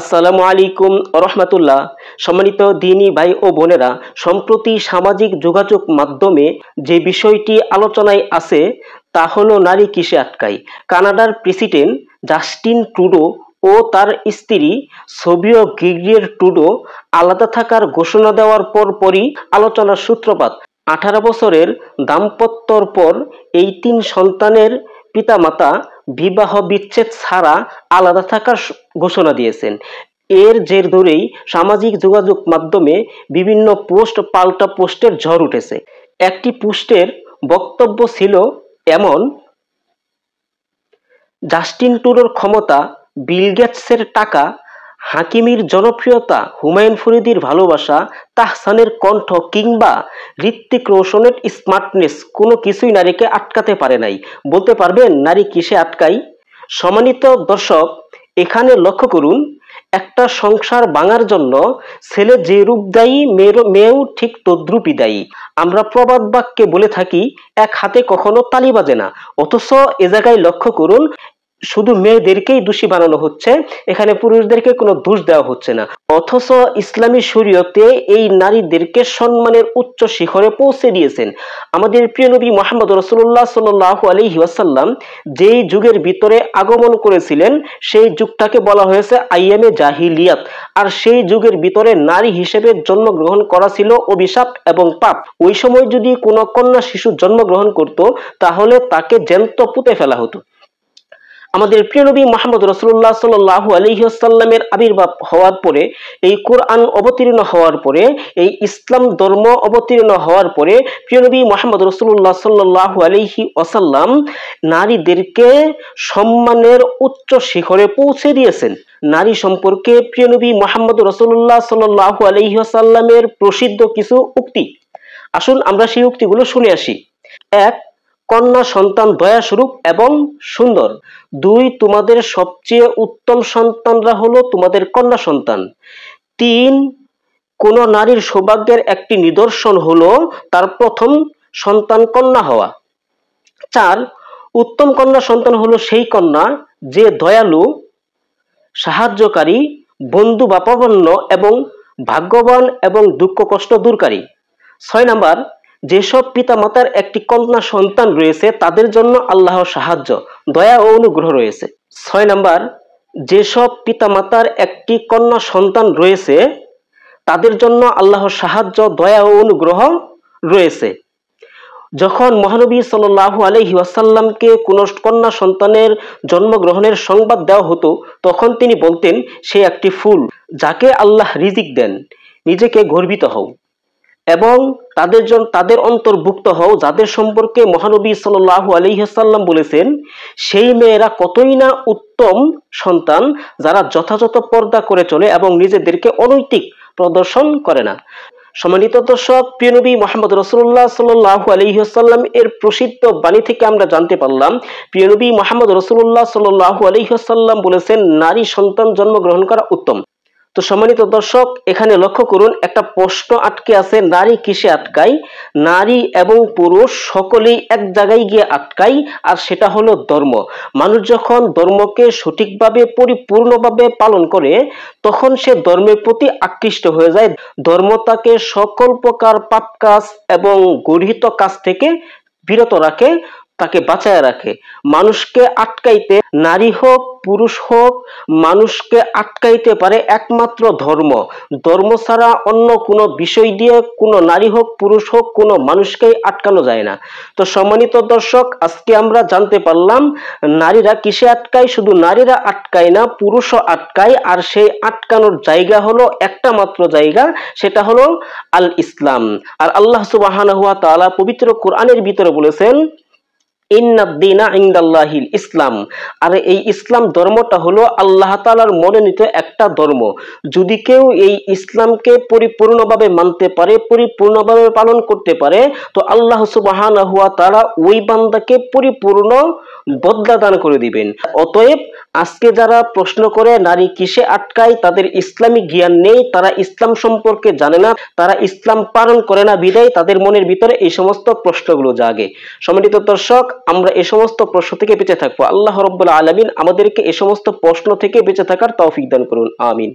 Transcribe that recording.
আসসালামু আলাইকুম রহমাতুল্লাহ সম্মানিত দিনী ভাই ও বোনেরা সম্প্রতি সামাজিক যোগাযোগ মাধ্যমে যে বিষয়টি আলোচনায় আছে তা হলো নারী কিসে আটকায় কানাডার প্রেসিডেন্ট জাস্টিন ট্রুডো ও তার স্ত্রী সোভিও গ্রিগ্রিয়ের ট্রুডো আলাদা থাকার ঘোষণা দেওয়ার পর পরই আলোচনার সূত্রপাত আঠারো বছরের দাম্পত্যর পর এই তিন সন্তানের পিতামাতা বিবাহ বিচ্ছেদ ছাড়া আলাদা থাকার ঘোষণা দিয়েছেন এর জের ধরেই সামাজিক যোগাযোগ মাধ্যমে বিভিন্ন পোস্ট পাল্টা পোস্টের ঝড় উঠেছে একটি পোস্টের বক্তব্য ছিল এমন জাস্টিন টুরোর ক্ষমতা বিল গেটসের টাকা হাকিমির জনপ্রিয়তা হুমায়ুন ফরিদির ভালোবাসা তাহসানের কণ্ঠ কিংবা ঋত্বিক রোশনের স্মার্টনেস কোনো কিছুই নারীকে আটকাতে পারে নাই বলতে পারবেন নারী কিসে আটকাই সমানিত দর্শক এখানে লক্ষ্য করুন একটা সংসার বাঙার জন্য ছেলে যেরূপ দায়ী মেয়েরও মেয়েও ঠিক তদ্রুপি দায়ী আমরা প্রবাদ বাক্যে বলে থাকি এক হাতে কখনো তালি বাজে না অথচ এ জায়গায় লক্ষ্য করুন শুধু মেয়েদেরকেই দোষী বানানো হচ্ছে এখানে পুরুষদেরকে কোনো দোষ দেওয়া হচ্ছে না অথচ ইসলামী শরীয়তে এই নারীদেরকে সম্মানের উচ্চ শিখরে পৌঁছে দিয়েছেন আমাদের প্রিয় নবী মোহাম্মদ রসুল্লাহ সাল আলহি ওয়াসাল্লাম যেই যুগের ভিতরে আগমন করেছিলেন সেই যুগটাকে বলা হয়েছে আইএমএ জাহিলিয়াত আর সেই যুগের ভিতরে নারী হিসেবে জন্মগ্রহণ করা ছিল অভিশাপ এবং পাপ ওই সময় যদি কোনো কন্যা শিশু জন্মগ্রহণ করত তাহলে তাকে জ্যান্ত পুঁতে ফেলা হতো আমাদের প্রিয় নবী মোহাম্মদ রসুল্লাহ সাল আলহিহাসাল্লামের আবির্ভাব হওয়ার পরে এই কোরআন অবতীর্ণ হওয়ার পরে এই ইসলাম ধর্ম অবতীর্ণ হওয়ার পরে প্রিয় নবী মোহাম্মদ রসুল্লাহ সাল্লাহ আলহি ওসাল্লাম নারীদেরকে সম্মানের উচ্চ শিখরে পৌঁছে দিয়েছেন নারী সম্পর্কে প্রিয় নবী মোহাম্মদ রসুল্লাহ সাল্লাহ আলহিহাসাল্লামের প্রসিদ্ধ কিছু উক্তি আসুন আমরা সেই উক্তিগুলো শুনে আসি এক কন্যা সন্তান দয়াস্বরূপ এবং সুন্দর দুই তোমাদের সবচেয়ে উত্তম সন্তানরা হলো তোমাদের কন্যা সন্তান তিন কোন নারীর সৌভাগ্যের একটি নিদর্শন হলো তার প্রথম সন্তান কন্যা হওয়া চার উত্তম কন্যা সন্তান হলো সেই কন্যা যে দয়ালু সাহায্যকারী বন্ধু বাপাবন্য এবং ভাগ্যবান এবং দুঃখ কষ্ট দূরকারী ছয় নাম্বার যেসব পিতামাতার একটি কন্যা সন্তান রয়েছে তাদের জন্য আল্লাহর সাহায্য দয়া ও অনুগ্রহ রয়েছে ছয় নম্বর যেসব পিতামাতার একটি কন্যা সন্তান রয়েছে তাদের জন্য আল্লাহর সাহায্য দয়া ও অনুগ্রহ রয়েছে যখন মহানবী সাল আলহি ওয়াসাল্লামকে কোনো কন্যা সন্তানের জন্মগ্রহণের সংবাদ দেওয়া হতো তখন তিনি বলতেন সে একটি ফুল যাকে আল্লাহ রিজিক দেন নিজেকে গর্বিত হও এবং তাদের জন্য তাদের অন্তর্ভুক্ত হও যাদের সম্পর্কে মহানবী সাল্লাহ আলিহাসাল্লাম বলেছেন সেই মেয়েরা কতই না উত্তম সন্তান যারা যথাযথ পর্দা করে চলে এবং নিজেদেরকে অনৈতিক প্রদর্শন করে না সম্মানিত দর্শক প্রিয়নবী মোহাম্মদ রসুল্লাহ সাল্লাহু আলহিহাসাল্লাম এর প্রসিদ্ধ বাণী থেকে আমরা জানতে পারলাম প্রিয়নবী মোহাম্মদ রসুল্লাহ সাল্লাহু আলহিহাসাল্লাম বলেছেন নারী সন্তান জন্মগ্রহণ করা উত্তম তো সম্মানিত দর্শক এখানে লক্ষ্য করুন একটা প্রশ্ন আটকে আছে নারী কিসে আটকায় নারী এবং পুরুষ সকলেই এক জায়গায় গিয়ে আটকায় আর সেটা হলো ধর্ম মানুষ যখন ধর্মকে সঠিকভাবে পরিপূর্ণভাবে পালন করে তখন সে ধর্মের প্রতি আকৃষ্ট হয়ে যায় ধর্ম তাকে সকল প্রকার পাপ কাজ এবং গর্হিত কাজ থেকে বিরত রাখে তাকে বাঁচায় রাখে মানুষকে আটকাইতে নারী হোক পুরুষ হোক মানুষকে আটকাইতে পারে একমাত্র ধর্ম ধর্ম ছাড়া অন্য কোনো বিষয় দিয়ে কোনো নারী হোক পুরুষ হোক কোনো মানুষকেই আটকানো যায় না তো সম্মানিত দর্শক আজকে আমরা জানতে পারলাম নারীরা কিসে আটকায় শুধু নারীরা আটকায় না পুরুষও আটকায় আর সেই আটকানোর জায়গা হলো একটা মাত্র জায়গা সেটা হলো আল ইসলাম আর আল্লাহ সুবাহান হুয়া তালা পবিত্র কোরআনের ভিতরে বলেছেন ইসলাম আর এই ইসলাম ধর্মটা হলো আল্লাহ তালার মনোনীত একটা ধর্ম যদি কেউ এই ইসলামকে পরিপূর্ণভাবে মানতে পারে পরিপূর্ণভাবে পালন করতে পারে তো আল্লাহ সুবাহানা হুয়া তারা ওই বান্দাকে পরিপূর্ণ বদলা দান করে দিবেন অতএব আজকে যারা প্রশ্ন করে নারী কিসে আটকায় তাদের ইসলামিক জ্ঞান নেই তারা ইসলাম সম্পর্কে জানে না তারা ইসলাম পালন করে না বিদায় তাদের মনের ভিতরে এই সমস্ত প্রশ্নগুলো জাগে সম্মানিত দর্শক আমরা এই সমস্ত প্রশ্ন থেকে বেঁচে থাকবো আল্লাহ রব্বুল আলমিন আমাদেরকে এই সমস্ত প্রশ্ন থেকে বেঁচে থাকার তৌফিক দান করুন আমিন